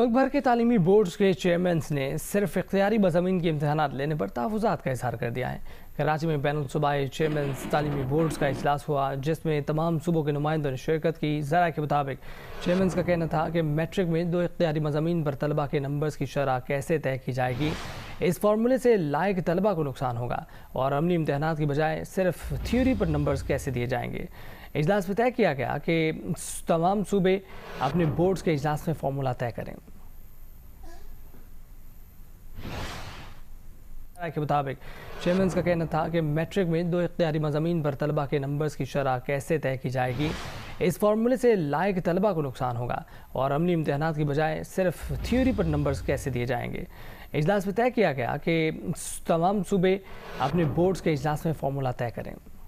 मुल्क भर के तालीमी बोर्ड्स के चेयरमैन ने सिर्फ इख्तियारी बजमीन के इम्तहान लेने पर तहफात का इजहार कर दिया है कराची में बैन चेयरमैन चेयरमैन्स तालीमी बोर्ड्स का अजलास हुआ जिसमें तमाम सूबों के नुमाइंदों ने शिरकत की ज़रा के मुताबिक चेयरमैन का कहना था कि मेट्रिक में दो इख्तियारी मजामी पर तलबा के नंबर्स की शरह कैसे तय की जाएगी इस फार्मूले से लायक तलबा को नुकसान होगा और अमली इम्तहान की बजाय सिर्फ थ्योरी पर नंबर्स कैसे दिए जाएंगे इजलास में तय किया गया कि तमाम सूबे अपने बोर्ड्स के इजलास में फार्मूला तय करें के मुताबिक चेयरमैन का कहना था कि मैट्रिक में दो इख्तियारी मजामी पर तलबा के नंबर्स की शरह कैसे तय की जाएगी इस फार्मूले से लायक तलबा को नुकसान होगा और अमली इम्तहान की बजाय सिर्फ थ्योरी पर नंबर्स कैसे दिए जाएंगे इजलास में तय किया गया कि तमाम सूबे अपने बोर्ड्स के इजलास में फार्मूला तय करें